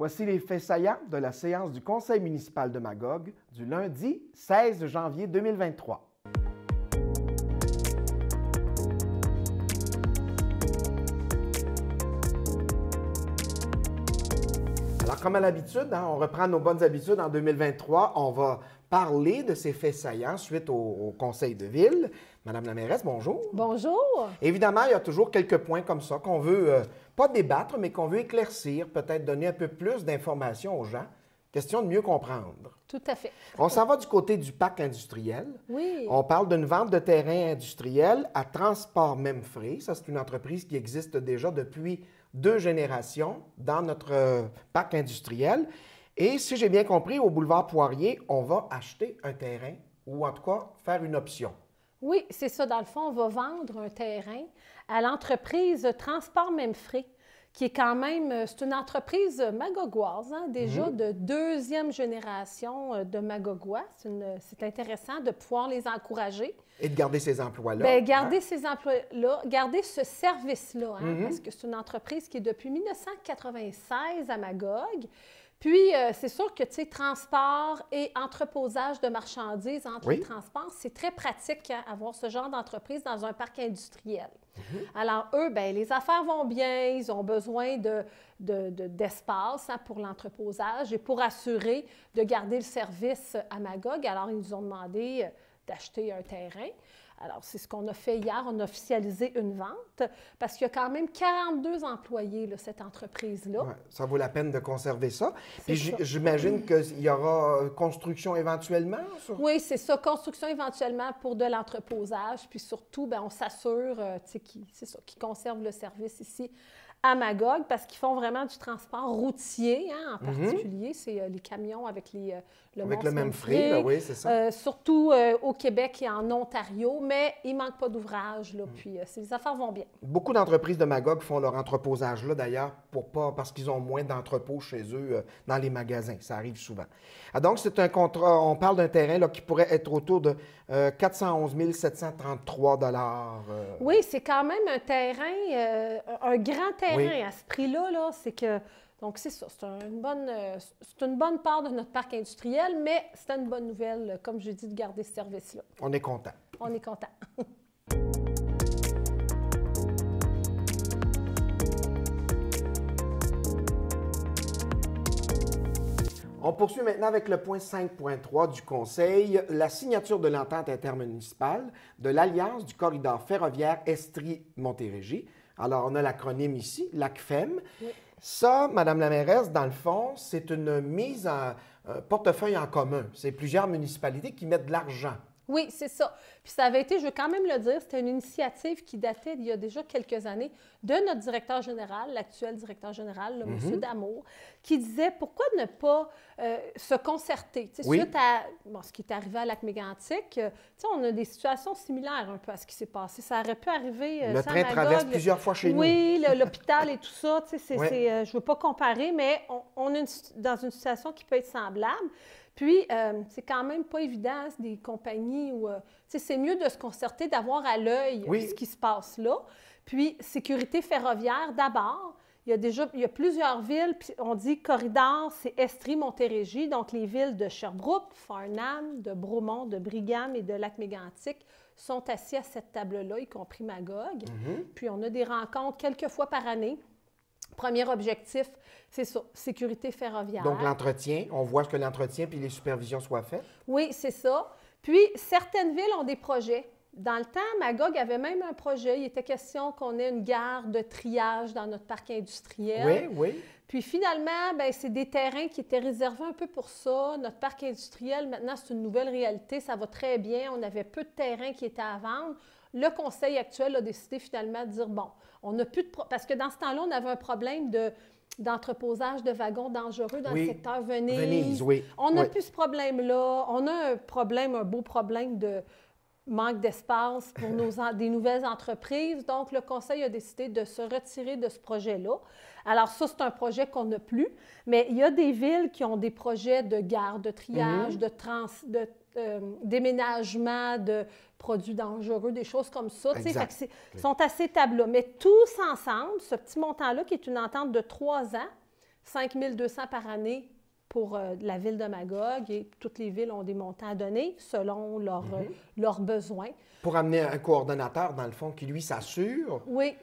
Voici les faits saillants de la séance du Conseil municipal de Magog du lundi 16 janvier 2023. comme à l'habitude, hein, on reprend nos bonnes habitudes en 2023. On va parler de ces faits saillants suite au, conseil de ville. Madame la mairesse, bonjour. Bonjour. Évidemment, il y a toujours quelques points comme ça qu'on veut euh, pas débattre, mais qu'on veut éclaircir, peut-être donner un peu plus d'informations aux gens. Question de mieux comprendre. Tout à fait. On s'en va du côté du parc industriel. Oui. On parle d'une vente de terrain industriel à Transport frais. Ça, c'est une entreprise qui existe déjà depuis deux générations dans notre euh, parc industriel. Et si j'ai bien compris, au boulevard Poirier, on va acheter un terrain ou en tout cas faire une option. Oui, c'est ça. Dans le fond, on va vendre un terrain à l'entreprise Transport Memfrey qui est quand même, euh, c'est une entreprise magogoise, hein, déjà mhm. de deuxième génération euh, de magogois. C'est intéressant de pouvoir les encourager. Et de garder ces emplois-là. Ben, garder hein? ces emplois-là, garder ce service-là, hein, mhm. parce que c'est une entreprise qui est depuis 1996 à Magog. Puis, euh, c'est sûr que, tu sais, transport et entreposage de marchandises entre les transports, c'est très pratique d'avoir ce genre d'entreprise dans un parc industriel. Mhm. Alors, eux, ben, les affaires vont bien, ils ont besoin de, d'espace de, hein, pour l'entreposage et pour assurer de garder le service à Magog. Alors, ils nous ont demandé euh, d'acheter un terrain. Alors, c'est ce qu'on a fait hier. On a officialisé une vente parce qu'il y a quand même 42 employés, là, cette entreprise-là. ça vaut la peine de conserver ça. Puis j'imagine qu'il y aura euh, construction éventuellement? Oui, c'est ça. Construction éventuellement pour de l'entreposage. Puis surtout, ben, on s'assure euh, qu'ils conservent le service ici à Magog parce qu'ils font vraiment du transport routier hein, en mhm. particulier. C'est euh, les camions avec les, euh, le, même frais. Ben oui, c'est ça. Euh, surtout au Québec et en Ontario, mais il manque pas d'ouvrage. Là, mm. Puis les affaires vont bien. Beaucoup d'entreprises de Magog font leur entreposage là d'ailleurs pour pas, parce qu'ils ont moins d'entrepôts chez eux dans les magasins. Ça arrive souvent. Ah, donc, c'est un contrat. On parle d'un terrain qui pourrait être autour de 411 733 Oui, c'est quand même un terrain, un grand terrain à ce prix-là, -là, c'est que. Donc, c'est ça. Euh, c'est une, bonne, part de notre parc industriel, mais c'est une bonne nouvelle, euh, comme je dis, de garder ce service-là. On est content. On est content. On poursuit maintenant avec le point 5.3 du Conseil, la signature de l'entente intermunicipale de l'Alliance du corridor ferroviaire Estrie-Montérégie alors, on a l'acronyme ici, l'ACFEM. Ça, Madame la mairesse, dans le fond, c'est une mise en portefeuille en commun. C'est plusieurs municipalités qui mettent de l'argent oui, c'est ça. Puis ça avait été, je veux quand même le dire, c'était une initiative qui datait d'il y a déjà quelques années de notre directeur général, l'actuel directeur général, le mhm. Damour, qui disait pourquoi ne pas euh, se concerter. Tu sais, Suite à ce qui est arrivé à lac mégantic euh, tu sais, on a des situations similaires un peu à ce qui s'est passé. Ça aurait pu arriver. Euh, le train traverse plusieurs fois chez nous. Oui, l'hôpital et tout ça. Tu sais, euh, je ne veux pas comparer, mais on, est dans une situation qui peut être semblable. Puis, euh, c'est quand même pas évident, des compagnies où. Euh, c'est mieux de se concerter, d'avoir à l'œil ce qui se passe là. Puis, sécurité ferroviaire d'abord. Il y a déjà il y a plusieurs villes, puis on dit corridor, c'est Estrie, Montérégie, donc les villes de Sherbrooke, Farnham, de Bromont, de Brigham et de Lac-Mégantic sont assis à cette table-là, y compris Magog. Mm-hmm. Puis on a des rencontres quelques fois par année Premier objectif, c'est ça, sécurité ferroviaire. Donc l'entretien, on voit que l'entretien puis les supervisions soient faites. Oui, c'est ça. Puis certaines villes ont des projets. Dans le temps, Magog avait même un projet. Il était question qu'on ait une gare de triage dans notre parc industriel. Oui, oui. Puis finalement, ben, c'est des terrains qui étaient réservés un peu pour ça. Notre parc industriel, maintenant, c'est une nouvelle réalité. Ça va très bien. On avait peu de terrains qui étaient à vendre. Le conseil actuel a décidé finalement de dire, bon, on n'a plus de... Parce que dans ce temps-là, on avait un problème de d'entreposage de wagons dangereux dans le secteur Venise. On n'a plus ce problème-là. On a un problème, un beau problème de manque d'espace pour nos des nouvelles entreprises. Donc, le Conseil a décidé de se retirer de ce projet-là. Alors, ça, c'est un projet qu'on n'a plus, mais il y a des villes qui ont des projets de gare, de triage, mm-hmm. de, trans, de euh, déménagement de produits dangereux, des choses comme ça. Ils sont assez tableaux. Mais tous ensemble, ce petit montant-là, qui est une entente de trois ans, 5200 par année pour euh, la ville de Magog, et toutes les villes ont des montants à donner selon mhm. euh, leurs besoins. Pour amener un coordonnateur, dans le fond, qui, lui, s'assure oui,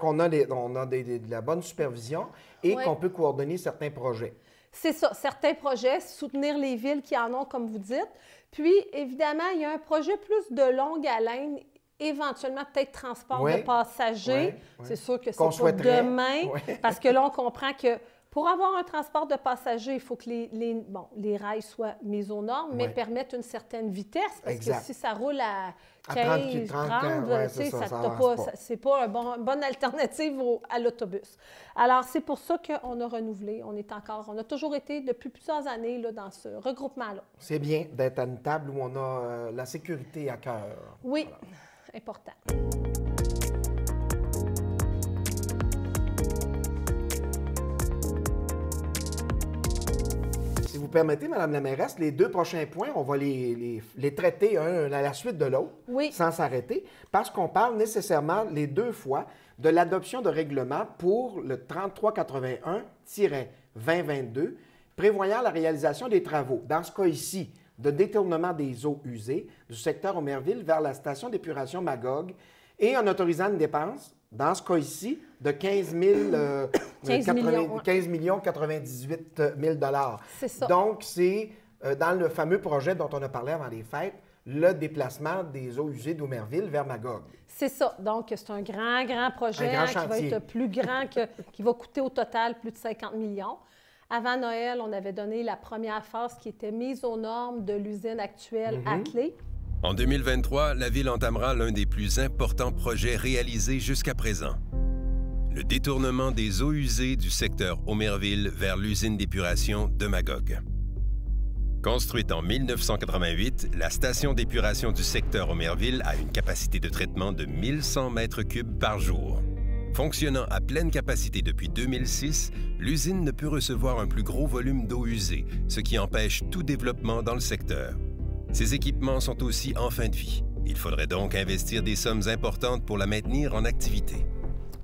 qu'on a, on de la bonne supervision et qu'on peut coordonner certains projets c'est ça, certains projets, soutenir les villes qui en ont, comme vous dites. Puis, évidemment, il y a un projet plus de longue haleine, éventuellement peut-être transport de passagers. C'est sûr que c'est pour demain, parce que là, on comprend que pour avoir un transport de passagers, il faut que les, bon, les rails soient mis aux normes, mais permettent une certaine vitesse, parce que si ça roule à 15, 30, 30 ouais, c'est pas, une bonne alternative à l'autobus. Alors, c'est pour ça qu'on a renouvelé, on est encore, on a toujours été depuis plusieurs années là, dans ce regroupement-là. C'est bien d'être à une table où on a euh, la sécurité à cœur. Oui, important. vous permettez, Madame la mairesse, les deux prochains points, on va les, traiter un à la suite de l'autre, sans s'arrêter, parce qu'on parle nécessairement les deux fois de l'adoption de règlement pour le 3381-2022 prévoyant la réalisation des travaux, dans ce cas ici, de détournement des eaux usées du secteur Omerville vers la station d'épuration Magog et en autorisant une dépense dans ce cas ici, de 15, 15, euh, euh, millions, 98 000 euh, C'est ça. Donc, c'est dans le fameux projet dont on a parlé avant les fêtes, le déplacement des eaux usées d'Omerville vers Magog. C'est ça. Donc, c'est un grand, grand projet hein, qui va être plus grand, que, qui va coûter au total plus de 50 millions. Avant Noël, on avait donné la première phase qui était mise aux normes de l'usine actuelle à mm-hmm. clé. En 2023, la ville entamera l'un des plus importants projets réalisés jusqu'à présent. Le détournement des eaux usées du secteur Homerville vers l'usine d'épuration de Magog. Construite en 1988, la station d'épuration du secteur Homerville a une capacité de traitement de 1100 m3 par jour. Fonctionnant à pleine capacité depuis 2006, l'usine ne peut recevoir un plus gros volume d'eau usée, ce qui empêche tout développement dans le secteur. Ces équipements sont aussi en fin de vie. Il faudrait donc investir des sommes importantes pour la maintenir en activité.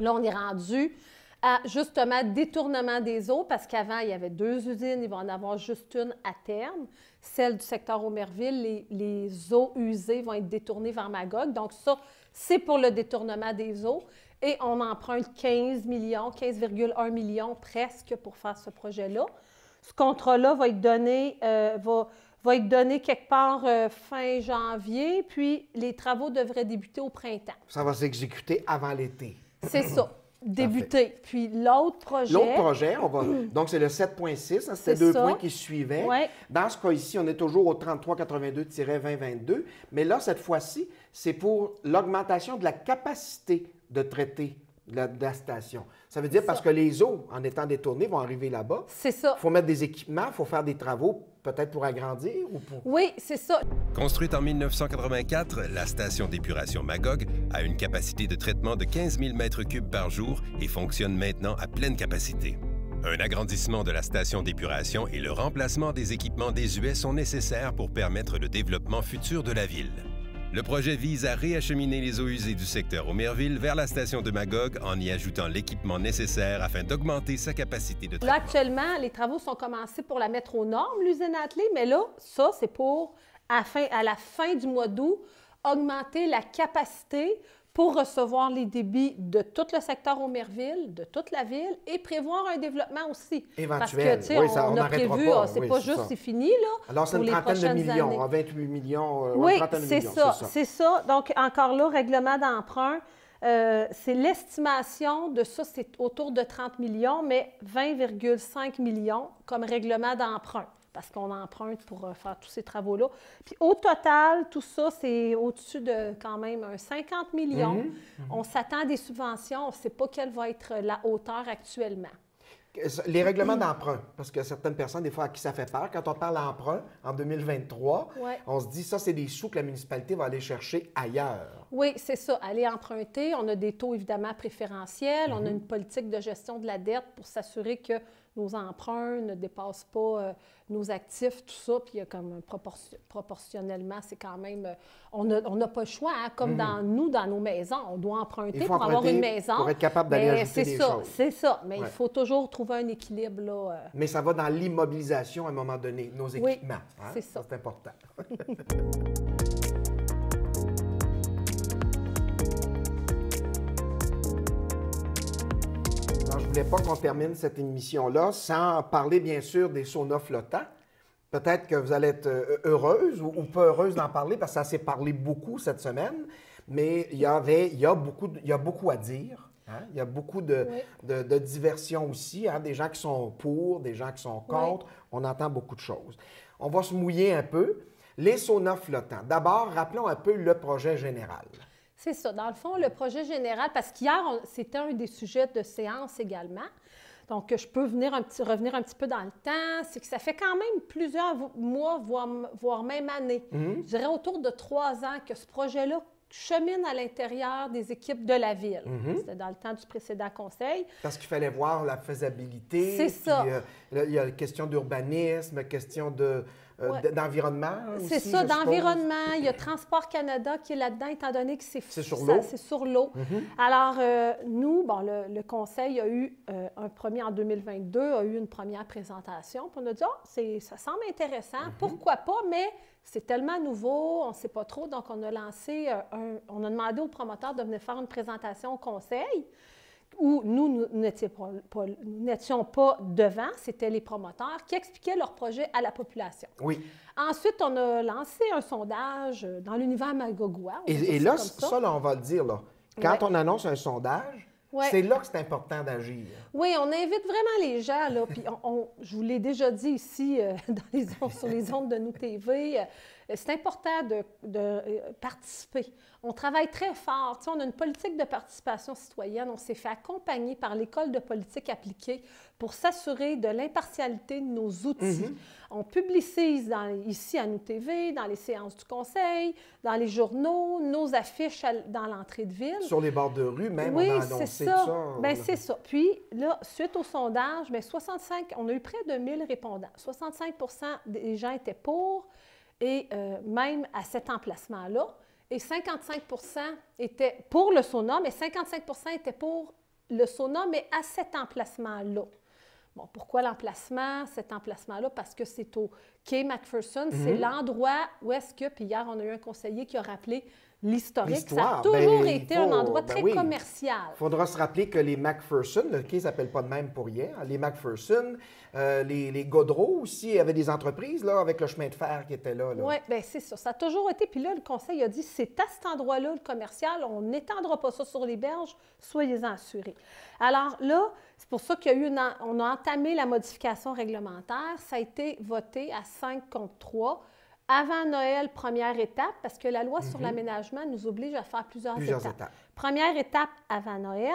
Là, on est rendu à justement détournement des eaux, parce qu'avant, il y avait deux usines, il va en avoir juste une à terme. Celle du secteur Omerville, les, eaux usées vont être détournées vers Magog. Donc ça, c'est pour le détournement des eaux. Et on emprunte 15 millions, 15,1 millions presque pour faire ce projet-là. Ce contrat-là va être donné, euh, va, va être donné quelque part euh, fin janvier, puis les travaux devraient débuter au printemps. Ça va s'exécuter avant l'été. C'est ça. Débuter. Puis l'autre projet. L'autre projet, on va. Donc, c'est le 7.6. Hein, C'était deux points qui suivaient. Dans ce cas ci on est toujours au 3382-2022. Mais là, cette fois-ci, c'est pour l'augmentation de la capacité de traiter de la, station. Ça veut dire parce que les eaux, en étant détournées, vont arriver là-bas. C'est ça. Il faut mettre des équipements, il faut faire des travaux peut-être pour agrandir ou pour... Oui, c'est ça. Construite en 1984, la station d'épuration Magog a une capacité de traitement de 15 000 m3 par jour et fonctionne maintenant à pleine capacité. Un agrandissement de la station d'épuration et le remplacement des équipements désuets sont nécessaires pour permettre le développement futur de la ville. Le projet vise à réacheminer les eaux usées du secteur Omerville vers la station de Magog en y ajoutant l'équipement nécessaire afin d'augmenter sa capacité de traitement. actuellement, les travaux sont commencés pour la mettre aux normes, l'usine Atelier, mais là, ça, c'est pour, à la fin du mois d'août, augmenter la capacité pour recevoir les débits de tout le secteur Omerville, de toute la ville, et prévoir un développement aussi. Éventuel. Parce que, on, a prévu, ah, c'est pas juste, c'est fini, là. Alors, c'est une trentaine de millions, 28 hein, millions, euh, oui, c'est ça, c'est ça. Donc, encore là, règlement d'emprunt, euh, c'est l'estimation de ça, c'est autour de 30 millions, mais 20,5 millions comme règlement d'emprunt parce qu'on emprunte pour euh, faire tous ces travaux-là. Puis au total, tout ça, c'est au-dessus de quand même un 50 millions. Mhm. On mhm. s'attend à des subventions, on ne sait pas quelle va être la hauteur actuellement. Les règlements d'emprunt, parce que certaines personnes, des fois, à qui ça fait peur, quand on parle d'emprunt en 2023, on se dit ça, c'est des sous que la municipalité va aller chercher ailleurs. Oui, c'est ça, aller emprunter. On a des taux évidemment préférentiels, on a mhm. une politique de gestion de la dette pour s'assurer que nos emprunts ne dépassent pas euh, nos actifs, tout ça, puis il y a comme proportionnellement, c'est quand même, euh, on n'a pas le choix, hein, comme mm-hmm. dans nous, dans nos maisons, on doit emprunter pour avoir une maison. Pour être capable d'aller ajouter des ça, C'est ça, mais il faut toujours trouver un équilibre. Là, euh. Mais ça va dans l'immobilisation à un moment donné, nos équipements. Hein. c'est ça. C'est important. pas qu'on termine cette émission-là sans parler, bien sûr, des saunas flottants. Peut-être que vous allez être euh, heureuse ou, peu heureuse d'en parler parce que ça s'est parlé beaucoup cette semaine, mais il y avait, il y a beaucoup, il y a beaucoup à dire. Hein. Il y a beaucoup de, de, de diversion aussi, hein. des gens qui sont pour, des gens qui sont contre. On entend beaucoup de choses. On va se mouiller un peu. Les saunas flottants. D'abord, rappelons un peu le projet général. C'est ça. Dans le fond, le projet général, parce qu'hier, c'était un des sujets de séance également. Donc, je peux venir un petit, revenir un petit peu dans le temps. C'est que ça fait quand même plusieurs mois, voire, même années. Mhm. Je dirais autour de trois ans que ce projet-là chemine à l'intérieur des équipes de la ville. Mhm. C'était dans le temps du précédent conseil. Parce qu'il fallait voir la faisabilité. C'est ça. Euh, il y a la question d'urbanisme, question de euh, d'environnement. C'est ça, d'environnement. Il y a Transport Canada qui est là-dedans, étant donné que c'est C'est sur l'eau. C'est sur l'eau. Mm-hmm. Alors, euh, nous, bon, le, conseil a eu euh, un premier en 2022, a eu une première présentation. Pour on a dit, ah, ça semble intéressant, mm-hmm. pourquoi pas, mais c'est tellement nouveau, on ne sait pas trop. Donc, on a lancé, on a demandé au promoteur de venir faire une présentation au conseil où nous, n'étions pas devant, c'était les promoteurs qui expliquaient leur projet à la population. Oui. Ensuite, on a lancé un sondage dans l'univers Magogoua. Et, là, ça. on va le dire, quand on annonce un sondage, C'est là que c'est important d'agir. Oui, on invite vraiment les gens. Là, puis je vous l'ai déjà dit ici euh, dans les, sur les ondes de nous TV. Euh, c'est important de, euh, participer. On travaille très fort. Tu sais, on a une politique de participation citoyenne. On s'est fait accompagner par l'École de politique appliquée pour s'assurer de l'impartialité de nos outils. Mhm. On publicise ici à nous TV, dans les séances du conseil, dans les journaux, nos affiches dans l'entrée de ville. Sur les bords de rue, même, oui, on ça. Ben, ça c'est ça. Puis là, suite au sondage, mais ben, 65, on a eu près de 1000 répondants. 65 des gens étaient pour, et euh, même à cet emplacement-là. Et 55 étaient pour le sauna, mais 55 était pour le sauna, mais à cet emplacement-là. Bon, pourquoi l'emplacement, cet emplacement-là? Parce que c'est au Quai McPherson, c'est mhm. l'endroit où est-ce que, puis hier, on a eu un conseiller qui a rappelé l'historique, ça a toujours ben, été un endroit ben très commercial. Il faudra se rappeler que les MacPherson, le qui ne s'appelle pas de même pour rien, hein, les MacPherson, euh, les, les Godreau aussi avaient des entreprises là, avec le chemin de fer qui était là. Oui, bien c'est sûr. Ça a toujours été. Puis là, le conseil a dit c'est à cet endroit-là, le commercial, on n'étendra pas ça sur les berges, soyez-en assurés. Alors là, c'est pour ça qu'il y a eu une, on a entamé la modification réglementaire. Ça a été voté à 5 contre 3. Avant Noël, première étape, parce que la loi sur mhm. l'aménagement nous oblige à faire plusieurs, étapes. Première étape avant Noël,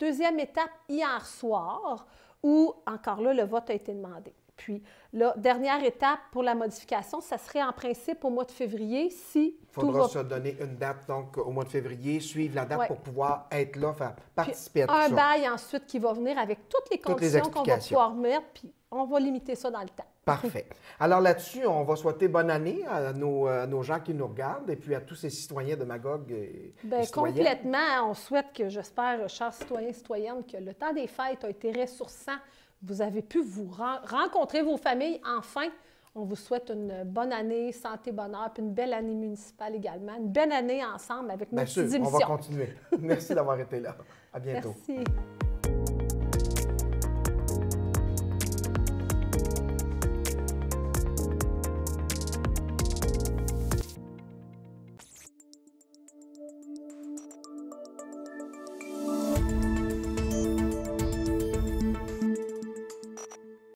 deuxième étape hier soir, où encore là, le vote a été demandé. Puis, la dernière étape pour la modification, ça serait en principe au mois de février si. Il faudra se donner une date, donc au mois de février, suivre la date pour pouvoir être là, faire participer à tout Un bail ensuite qui va venir avec toutes les conditions qu'on va pouvoir mettre, puis on va limiter ça dans le temps. Parfait. Alors là-dessus, on va souhaiter bonne année euh, à nos, gens qui nous regardent et puis à tous ces citoyens de Magog. Et Bien, complètement. On souhaite que, j'espère, chers citoyens et citoyennes, que le temps des fêtes a été ressourçant. Vous avez pu vous rencontrer vos familles enfin. On vous souhaite une bonne année, santé, bonheur, puis une belle année municipale également. Une belle année ensemble avec nos Bien sûr, On va continuer. Merci d'avoir été là. À bientôt. Merci.